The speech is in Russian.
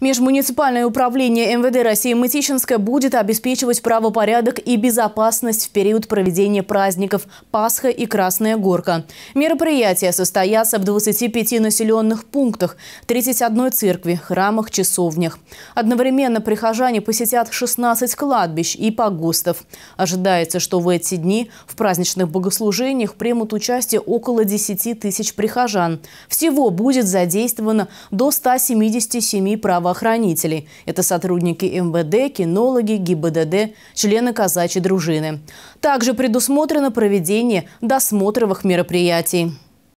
Межмуниципальное управление МВД России Мытищинска будет обеспечивать правопорядок и безопасность в период проведения праздников Пасха и Красная Горка. Мероприятия состоятся в 25 населенных пунктах, 31 церкви, храмах, часовнях. Одновременно прихожане посетят 16 кладбищ и погостов. Ожидается, что в эти дни в праздничных богослужениях примут участие около 10 тысяч прихожан. Всего будет задействовано до 177 правоохранителей правоохранителей. Это сотрудники МВД, кинологи, ГИБДД, члены казачьей дружины. Также предусмотрено проведение досмотровых мероприятий.